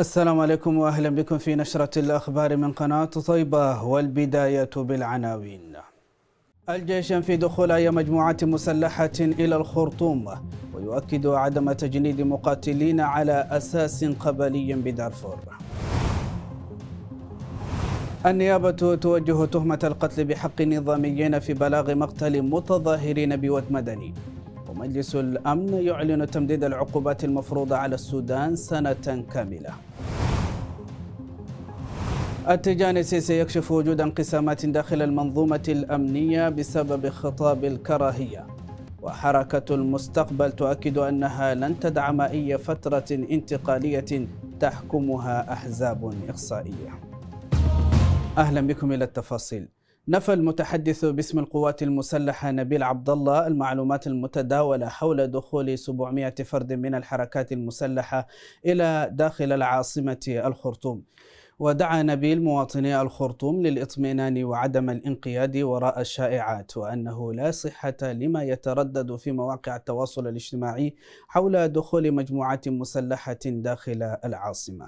السلام عليكم واهلا بكم في نشره الاخبار من قناه طيبه والبدايه بالعناوين. الجيش ينفي دخول اي مجموعه مسلحه الى الخرطوم ويؤكد عدم تجنيد مقاتلين على اساس قبلي بدارفور. النيابة توجه تهمة القتل بحق نظاميين في بلاغ مقتل متظاهرين بوت مدني ومجلس الأمن يعلن تمديد العقوبات المفروضة على السودان سنة كاملة التجاني السيسي يكشف وجود انقسامات داخل المنظومة الأمنية بسبب خطاب الكراهية وحركة المستقبل تؤكد أنها لن تدعم أي فترة انتقالية تحكمها أحزاب إقصائية أهلا بكم إلى التفاصيل نفى المتحدث باسم القوات المسلحة نبيل عبد الله المعلومات المتداولة حول دخول 700 فرد من الحركات المسلحة إلى داخل العاصمة الخرطوم. ودعا نبيل مواطني الخرطوم للاطمئنان وعدم الانقياد وراء الشائعات وانه لا صحه لما يتردد في مواقع التواصل الاجتماعي حول دخول مجموعات مسلحه داخل العاصمه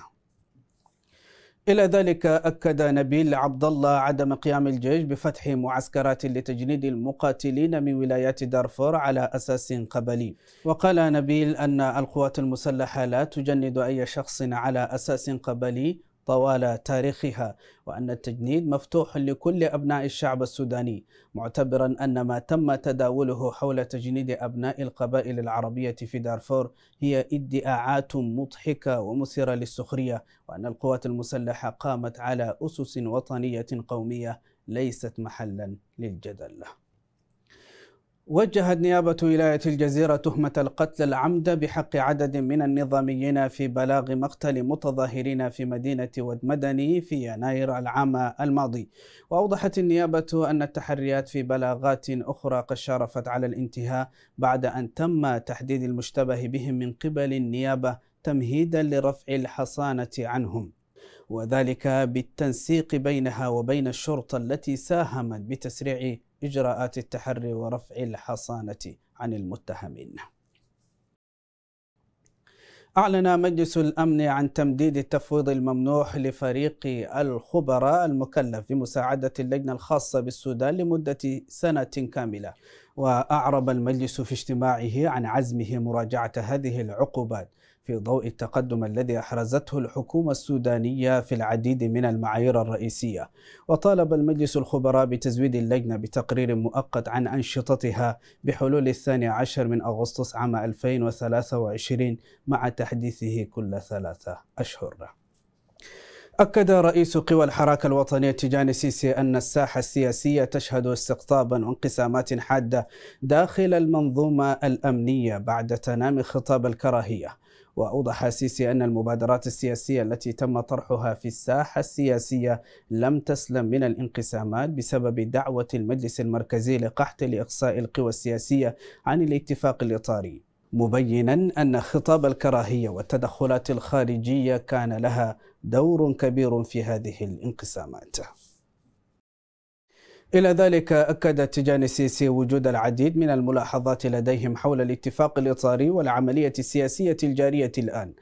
إلى ذلك أكد نبيل عبد الله عدم قيام الجيش بفتح معسكرات لتجنيد المقاتلين من ولايات دارفور على أساس قبلي وقال نبيل أن القوات المسلحة لا تجند أي شخص على أساس قبلي طوال تاريخها وأن التجنيد مفتوح لكل أبناء الشعب السوداني معتبرا أن ما تم تداوله حول تجنيد أبناء القبائل العربية في دارفور هي إدعاءات مضحكة ومثيرة للسخرية وأن القوات المسلحة قامت على أسس وطنية قومية ليست محلا للجدل وجهت نيابة ولاية الجزيرة تهمة القتل العمد بحق عدد من النظاميين في بلاغ مقتل متظاهرين في مدينة ود مدني في يناير العام الماضي وأوضحت النيابة أن التحريات في بلاغات أخرى قد شارفت على الانتهاء بعد أن تم تحديد المشتبه بهم من قبل النيابة تمهيدا لرفع الحصانة عنهم وذلك بالتنسيق بينها وبين الشرطة التي ساهمت بتسريع إجراءات التحري ورفع الحصانة عن المتهمين أعلن مجلس الأمن عن تمديد التفويض الممنوح لفريق الخبراء المكلف بمساعدة اللجنة الخاصة بالسودان لمدة سنة كاملة وأعرب المجلس في اجتماعه عن عزمه مراجعة هذه العقوبات في ضوء التقدم الذي أحرزته الحكومة السودانية في العديد من المعايير الرئيسية وطالب المجلس الخبراء بتزويد اللجنة بتقرير مؤقت عن أنشطتها بحلول الثاني عشر من أغسطس عام 2023 مع تحديثه كل ثلاثة أشهر أكد رئيس قوى الحراك الوطني تيجان سيسي أن الساحة السياسية تشهد استقطابا وانقسامات حادة داخل المنظومة الأمنية بعد تنامي خطاب الكراهية وأوضح السيسي أن المبادرات السياسية التي تم طرحها في الساحة السياسية لم تسلم من الانقسامات بسبب دعوة المجلس المركزي لقحط لإقصاء القوى السياسية عن الاتفاق الإطاري مبينا أن خطاب الكراهية والتدخلات الخارجية كان لها دور كبير في هذه الانقسامات إلى ذلك أكد تيجان السيسي وجود العديد من الملاحظات لديهم حول الاتفاق الإطاري والعملية السياسية الجارية الآن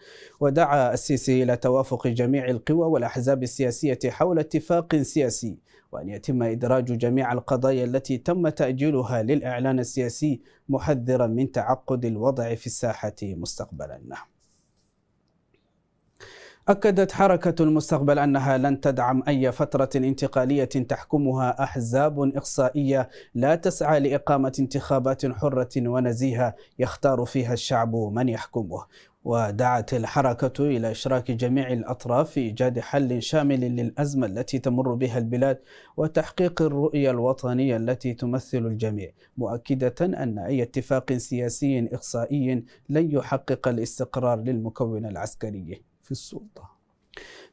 ودعا السيسي إلى توافق جميع القوى والأحزاب السياسية حول اتفاق سياسي وأن يتم إدراج جميع القضايا التي تم تأجيلها للإعلان السياسي محذرا من تعقد الوضع في الساحة مستقبلا أكدت حركة المستقبل أنها لن تدعم أي فترة انتقالية تحكمها أحزاب إقصائية لا تسعى لإقامة انتخابات حرة ونزيهة يختار فيها الشعب من يحكمه ودعت الحركة إلى إشراك جميع الأطراف في إيجاد حل شامل للأزمة التي تمر بها البلاد وتحقيق الرؤية الوطنية التي تمثل الجميع، مؤكدة أن أي اتفاق سياسي إقصائي لن يحقق الاستقرار للمكون العسكري. في السلطة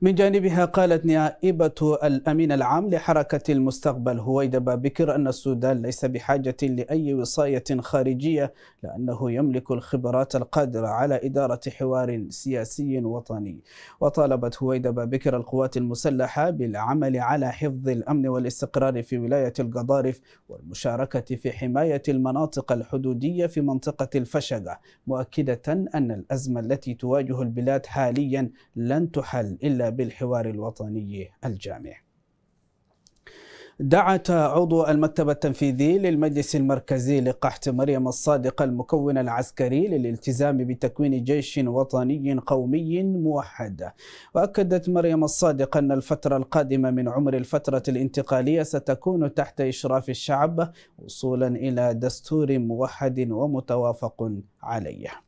من جانبها قالت نائبة الأمين العام لحركة المستقبل هويدا بابكر أن السودان ليس بحاجة لأي وصاية خارجية لأنه يملك الخبرات القادرة على إدارة حوار سياسي وطني وطالبت هويدا بابكر القوات المسلحة بالعمل على حفظ الأمن والاستقرار في ولاية القضارف والمشاركة في حماية المناطق الحدودية في منطقة الفشقة مؤكدة أن الأزمة التي تواجه البلاد حاليا لن تحل إلا بالحوار الوطني الجامع دعت عضو المكتب التنفيذي للمجلس المركزي لقحت مريم الصادق المكون العسكري للالتزام بتكوين جيش وطني قومي موحد وأكدت مريم الصادق أن الفترة القادمة من عمر الفترة الانتقالية ستكون تحت إشراف الشعب وصولا إلى دستور موحد ومتوافق عليه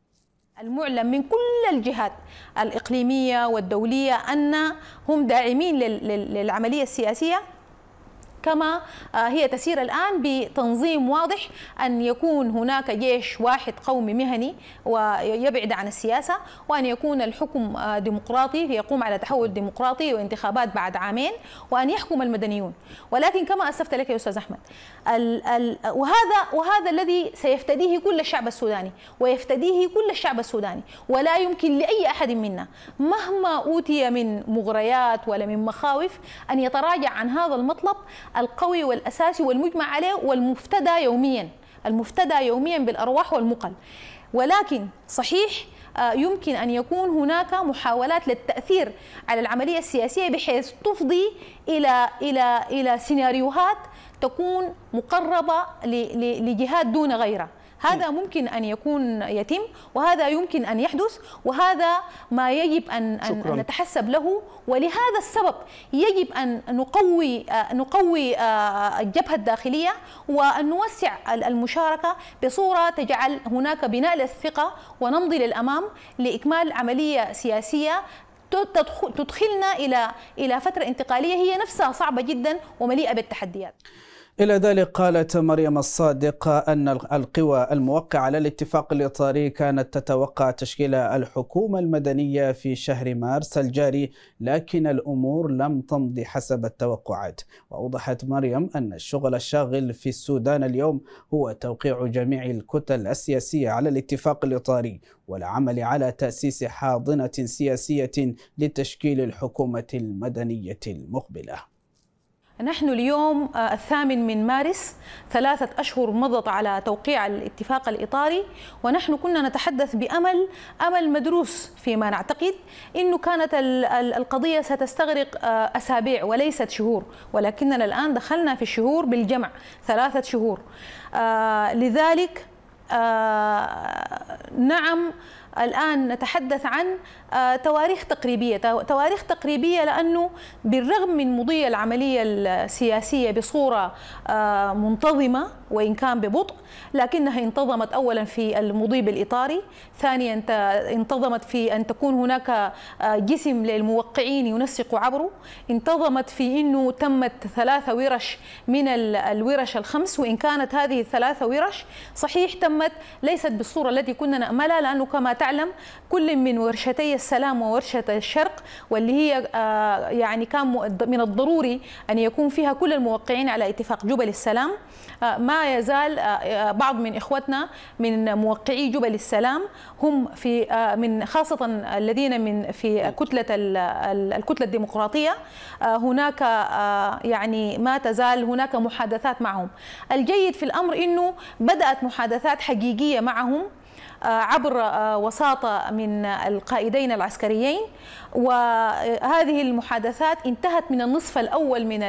المعلن من كل الجهات الإقليمية والدولية انهم داعمين للعملية السياسية كما آه، هي تسير الآن بتنظيم واضح أن يكون هناك جيش واحد قومي مهني ويبعد عن السياسة وأن يكون الحكم آه، ديمقراطي يقوم على تحول ديمقراطي وانتخابات بعد عامين وأن يحكم المدنيون ولكن كما أسفت لك يا أستاذ أحمد الـ الـ وهذا وهذا الذي سيفتديه كل الشعب السوداني ويفتديه كل الشعب السوداني ولا يمكن لأي أحد منا مهما أوتي من مغريات ولا من مخاوف أن يتراجع عن هذا المطلب القوي والأساسي والمجمع عليه والمفتدى يوميا المفتدى يوميا بالأرواح والمقل ولكن صحيح آه، يمكن أن يكون هناك محاولات للتأثير على العملية السياسية بحيث تفضي إلى إلى إلى سيناريوهات تكون مقربة لجهات دون غيرها هذا ممكن أن يكون يتم وهذا يمكن أن يحدث وهذا ما يجب أن, أن نتحسب له ولهذا السبب يجب أن نقوي أه، نقوي أه، الجبهة الداخلية وأن نوسع المشاركة بصورة تجعل هناك بناء للثقة ونمضي للأمام لإكمال عملية سياسية تدخلنا إلى إلى فترة انتقالية هي نفسها صعبة جدا ومليئة بالتحديات إلى ذلك قالت مريم الصادقة أن القوى الموقعة على الاتفاق الإطاري كانت تتوقع تشكيل الحكومة المدنية في شهر مارس الجاري لكن الأمور لم تمضي حسب التوقعات وأوضحت مريم أن الشغل الشاغل في السودان اليوم هو توقيع جميع الكتل السياسية على الاتفاق الإطاري والعمل على تأسيس حاضنة سياسية لتشكيل الحكومة المدنية المقبلة نحن اليوم آه، الثامن من مارس ثلاثة أشهر مضت على توقيع الاتفاق الإطاري ونحن كنا نتحدث بأمل أمل مدروس فيما نعتقد أنه كانت القضية ستستغرق آه، أسابيع وليست شهور ولكننا الآن دخلنا في الشهور بالجمع ثلاثة شهور آه، لذلك نعم الآن نتحدث عن آه، تواريخ تقريبية تواريخ تقريبية لأنه بالرغم من مضي العملية السياسية بصورة آه، منتظمة وإن كان ببطء لكنها انتظمت أولا في المضيب الإطاري ثانيا انتظمت في أن تكون هناك آه، جسم للموقعين ينسق عبره انتظمت في أنه تمت ثلاثة ورش من الورش الخمس وإن كانت هذه الثلاثة ورش صحيح تمت ليست بالصورة التي كنا نأملها لأنه كما تعلم كل من ورشتي السلام وورشة الشرق واللي هي آه، يعني كان من الضروري أن يكون فيها كل الموقعين على اتفاق جبل السلام آه، ما يزال آه، آه، بعض من إخوتنا من موقعي جبل السلام هم في آه، من خاصة الذين من في كتلة الكتلة الديمقراطية هناك يعني ما تزال هناك محادثات معهم الجيد في الأمر أنه بدأت محادثات حقيقية معهم آه، عبر آه، وساطة من القائدين العسكريين وهذه المحادثات انتهت من النصف الأول من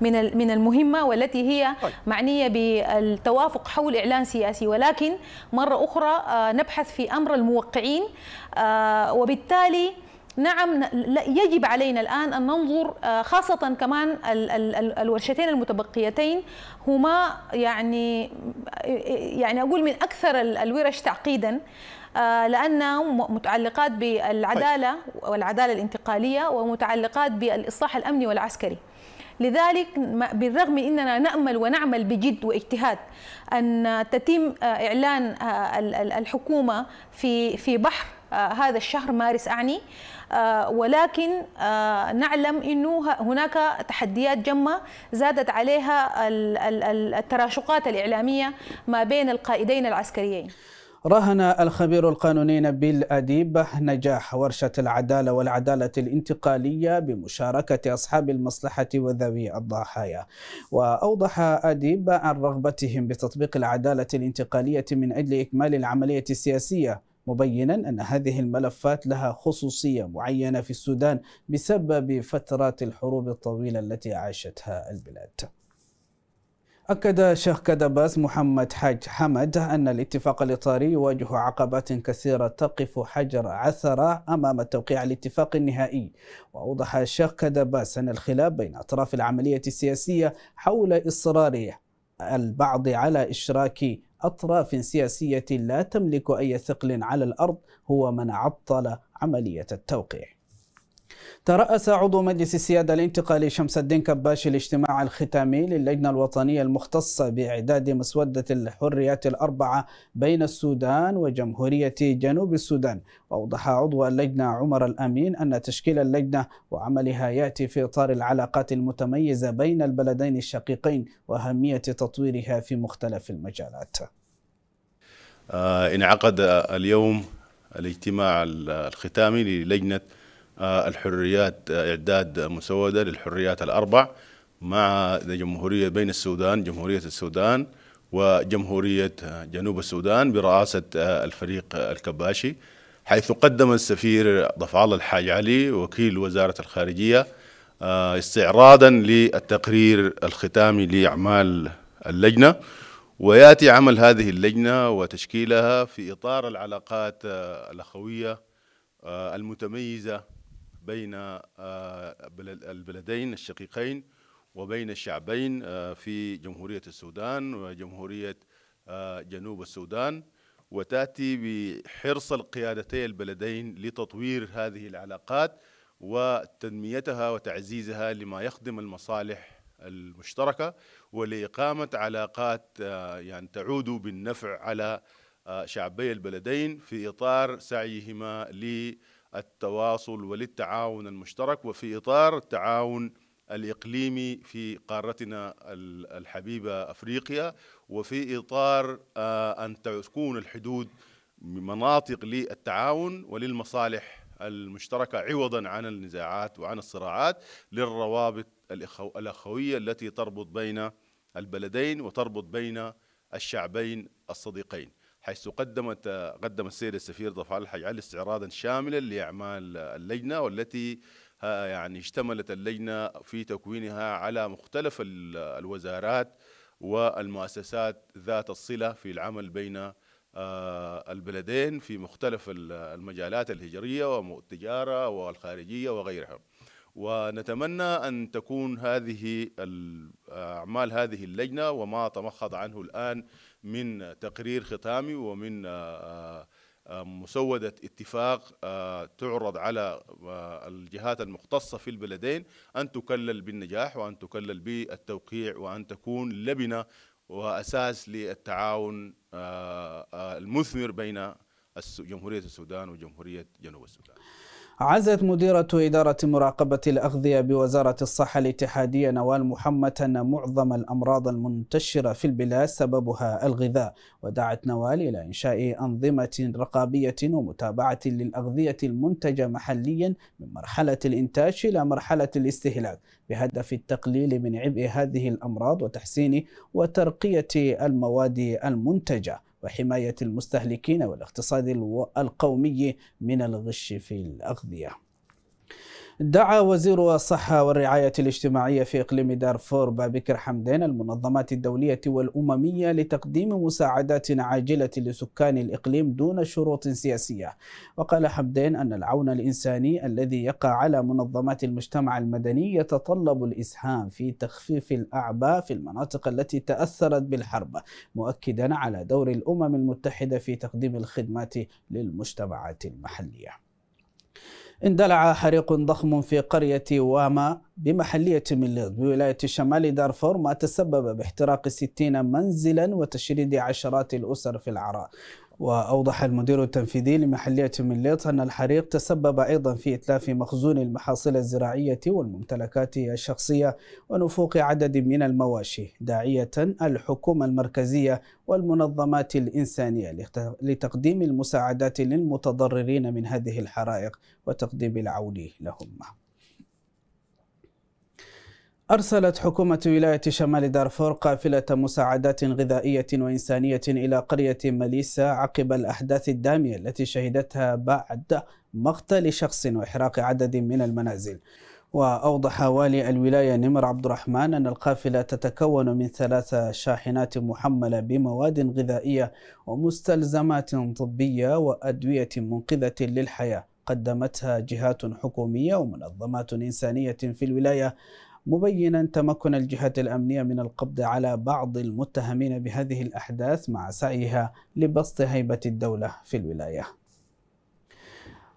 من من المهمة والتي هي طيب. معنية بالتوافق حول إعلان سياسي ولكن مرة أخرى آه، نبحث في أمر الموقعين وبالتالي نعم يجب علينا الآن أن ننظر آه، خاصة كمان الورشتين المتبقيتين هما يعني يعني أقول من أكثر الورش تعقيدا آه، لأنها متعلقات بالعدالة طيب. والعدالة الانتقالية ومتعلقات بالإصلاح الأمني والعسكري لذلك بالرغم اننا نامل ونعمل بجد واجتهاد ان تتم آه، اعلان آه، الحكومه في في بحر آه، هذا الشهر مارس اعني ولكن نعلم انه هناك تحديات جمه زادت عليها التراشقات الاعلاميه ما بين القائدين العسكريين رهن الخبير القانوني نبيل أديب نجاح ورشة العدالة والعدالة الانتقالية بمشاركة أصحاب المصلحة وذوي الضحايا وأوضح أديب عن رغبتهم بتطبيق العدالة الانتقالية من أجل إكمال العملية السياسية مبينا أن هذه الملفات لها خصوصية معينة في السودان بسبب فترات الحروب الطويلة التي عاشتها البلاد أكد الشيخ كدباس محمد حاج حمد أن الاتفاق الإطاري يواجه عقبات كثيرة تقف حجر عثرة أمام توقيع الاتفاق النهائي وأوضح الشيخ كدباس أن الخلاف بين أطراف العملية السياسية حول إصرار البعض على إشراك أطراف سياسية لا تملك أي ثقل على الأرض هو من عطل عملية التوقيع ترأس عضو مجلس السيادة الانتقالي شمس الدين كباش الاجتماع الختامي للجنة الوطنية المختصة بإعداد مسودة الحريات الأربعة بين السودان وجمهورية جنوب السودان وأوضح عضو اللجنة عمر الأمين أن تشكيل اللجنة وعملها يأتي في إطار العلاقات المتميزة بين البلدين الشقيقين وأهمية تطويرها في مختلف المجالات آه انعقد اليوم الاجتماع الختامي للجنة الحريات إعداد مسودة للحريات الأربع مع جمهورية بين السودان جمهورية السودان وجمهورية جنوب السودان برئاسة آه، الفريق الكباشي حيث قدم السفير ضفع الله الحاج علي وكيل وزارة الخارجية آه، استعراضا للتقرير الختامي لأعمال اللجنة وياتي عمل هذه اللجنه وتشكيلها في اطار العلاقات آه، الاخويه المتميزه بين آه، البلدين الشقيقين وبين الشعبين آه، في جمهورية السودان وجمهورية آه، جنوب السودان وتأتي بحرص القيادتي البلدين لتطوير هذه العلاقات وتنميتها وتعزيزها لما يخدم المصالح المشتركة ولإقامة علاقات يعني تعود بالنفع على شعبي البلدين في إطار سعيهما لتطوير التواصل وللتعاون المشترك وفي اطار التعاون الاقليمي في قارتنا الحبيبه افريقيا وفي اطار آه، ان تكون الحدود مناطق للتعاون وللمصالح المشتركه عوضا عن النزاعات وعن الصراعات للروابط الاخويه التي تربط بين البلدين وتربط بين الشعبين الصديقين حيث قدمت قدم السيد السفير الحج علي استعراضا شاملا لاعمال اللجنه والتي يعني اشتملت اللجنه في تكوينها على مختلف الوزارات والمؤسسات ذات الصله في العمل بين آه، البلدين في مختلف المجالات الهجريه والتجاره والخارجيه وغيرها. ونتمنى ان تكون هذه آه، اعمال هذه اللجنه وما تمخض عنه الان من تقرير ختامي ومن آه، آه، مسودة اتفاق آه، تعرض على الجهات المختصة في البلدين أن تكلل بالنجاح وأن تكلل بالتوقيع وأن تكون لبنة وأساس للتعاون المثمر بين جمهورية السودان وجمهورية جنوب السودان عزت مديرة إدارة مراقبة الأغذية بوزارة الصحة الاتحادية نوال محمد أن معظم الأمراض المنتشرة في البلاد سببها الغذاء ودعت نوال إلى إنشاء أنظمة رقابية ومتابعة للأغذية المنتجة محليا من مرحلة الإنتاج إلى مرحلة الاستهلاك بهدف التقليل من عبء هذه الأمراض وتحسين وترقية المواد المنتجة وحماية المستهلكين والاقتصاد القومي من الغش في الأغذية دعا وزير الصحة والرعاية الاجتماعية في إقليم دارفور بابكر حمدين المنظمات الدولية والأممية لتقديم مساعدات عاجلة لسكان الإقليم دون شروط سياسية وقال حمدين أن العون الإنساني الذي يقع على منظمات المجتمع المدني يتطلب الإسهام في تخفيف الأعباء في المناطق التي تأثرت بالحرب مؤكدا على دور الأمم المتحدة في تقديم الخدمات للمجتمعات المحلية اندلع حريق ضخم في قرية واما بمحلية ميليز بولاية شمال دارفور ما تسبب باحتراق 60 منزلا وتشريد عشرات الأسر في العراء وأوضح المدير التنفيذي لمحلية مليط أن الحريق تسبب أيضا في إتلاف مخزون المحاصيل الزراعية والممتلكات الشخصية ونفوق عدد من المواشي داعية الحكومة المركزية والمنظمات الإنسانية لتقديم المساعدات للمتضررين من هذه الحرائق وتقديم العون لهم أرسلت حكومة ولاية شمال دارفور قافلة مساعدات غذائية وإنسانية إلى قرية مليسا عقب الأحداث الدامية التي شهدتها بعد مقتل شخص وإحراق عدد من المنازل وأوضح والي الولاية نمر عبد الرحمن أن القافلة تتكون من ثلاث شاحنات محملة بمواد غذائية ومستلزمات طبية وأدوية منقذة للحياة قدمتها جهات حكومية ومنظمات إنسانية في الولاية مبينا تمكن الجهات الأمنية من القبض على بعض المتهمين بهذه الأحداث مع سعيها لبسط هيبة الدولة في الولاية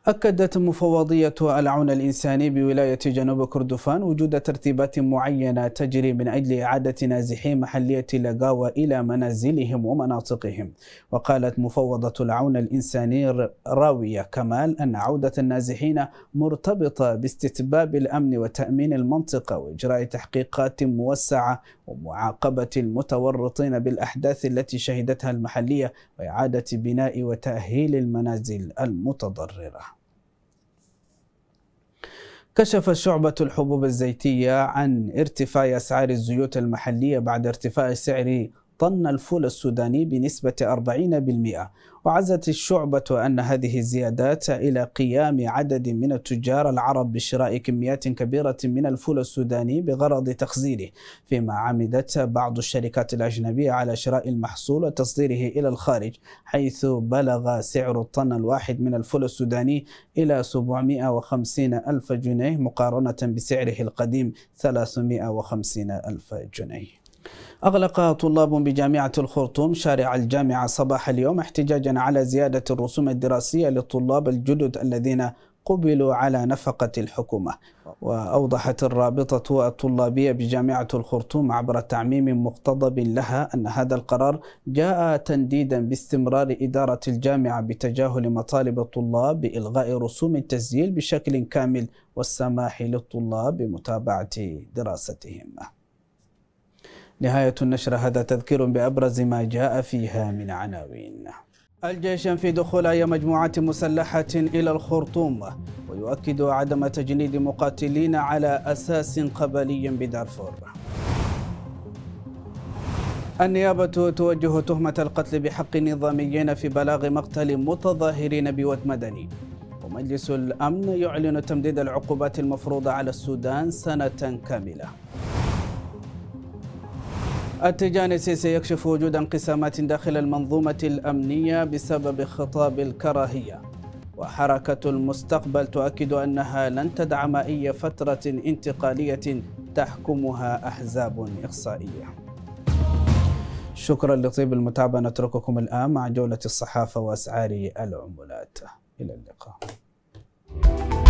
أكدت مفوضية العون الإنساني بولاية جنوب كردفان وجود ترتيبات معينة تجري من أجل إعادة نازحي محلية لقاوى إلى منازلهم ومناطقهم وقالت مفوضة العون الإنساني راوية كمال أن عودة النازحين مرتبطة باستتباب الأمن وتأمين المنطقة وإجراء تحقيقات موسعة ومعاقبة المتورطين بالأحداث التي شهدتها المحلية وإعادة بناء وتأهيل المنازل المتضررة كشف شعبة الحبوب الزيتية عن ارتفاع أسعار الزيوت المحلية بعد ارتفاع سعر طن الفول السوداني بنسبة 40% وعزت الشعبة أن هذه الزيادات إلى قيام عدد من التجار العرب بشراء كميات كبيرة من الفول السوداني بغرض تخزينه فيما عمدت بعض الشركات الأجنبية على شراء المحصول وتصديره إلى الخارج حيث بلغ سعر الطن الواحد من الفول السوداني إلى 750 ألف جنيه مقارنة بسعره القديم 350 ألف جنيه أغلق طلاب بجامعة الخرطوم شارع الجامعة صباح اليوم احتجاجا على زيادة الرسوم الدراسية للطلاب الجدد الذين قبلوا على نفقة الحكومة وأوضحت الرابطة الطلابية بجامعة الخرطوم عبر تعميم مقتضب لها أن هذا القرار جاء تنديدا باستمرار إدارة الجامعة بتجاهل مطالب الطلاب بإلغاء رسوم التسجيل بشكل كامل والسماح للطلاب بمتابعة دراستهم نهاية النشرة هذا تذكير بأبرز ما جاء فيها من عناوين الجيش في دخول أي مجموعة مسلحة إلى الخرطوم ويؤكد عدم تجنيد مقاتلين على أساس قبلي بدارفور النيابة توجه تهمة القتل بحق نظاميين في بلاغ مقتل متظاهرين بوت مدني ومجلس الأمن يعلن تمديد العقوبات المفروضة على السودان سنة كاملة السيسي سيكشف وجود انقسامات داخل المنظومة الأمنية بسبب خطاب الكراهية وحركة المستقبل تؤكد أنها لن تدعم أي فترة انتقالية تحكمها أحزاب إقصائية شكرا لطيب المتابعة نترككم الآن مع جولة الصحافة وأسعار العملات إلى اللقاء